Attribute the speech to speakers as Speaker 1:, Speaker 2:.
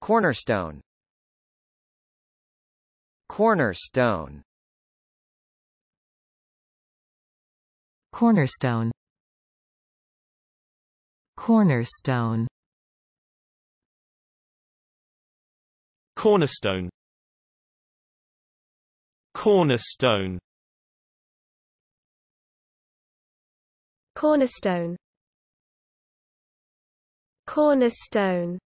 Speaker 1: Cornerstone Cornerstone Cornerstone Cornerstone Cornerstone Cornerstone Cornerstone Cornerstone